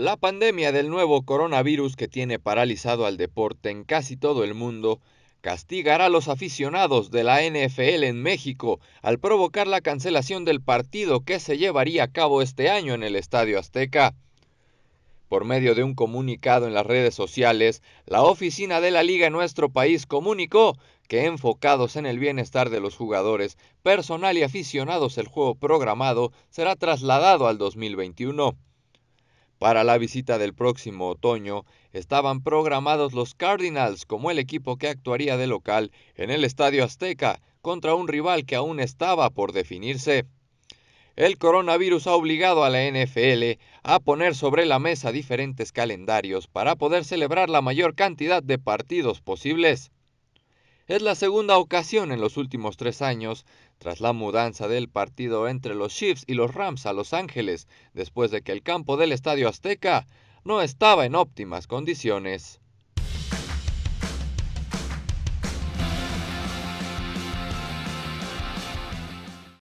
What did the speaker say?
La pandemia del nuevo coronavirus que tiene paralizado al deporte en casi todo el mundo castigará a los aficionados de la NFL en México al provocar la cancelación del partido que se llevaría a cabo este año en el Estadio Azteca. Por medio de un comunicado en las redes sociales, la oficina de la liga en nuestro país comunicó que enfocados en el bienestar de los jugadores, personal y aficionados, el juego programado será trasladado al 2021. Para la visita del próximo otoño estaban programados los Cardinals como el equipo que actuaría de local en el Estadio Azteca contra un rival que aún estaba por definirse. El coronavirus ha obligado a la NFL a poner sobre la mesa diferentes calendarios para poder celebrar la mayor cantidad de partidos posibles. Es la segunda ocasión en los últimos tres años tras la mudanza del partido entre los Chiefs y los Rams a Los Ángeles, después de que el campo del Estadio Azteca no estaba en óptimas condiciones.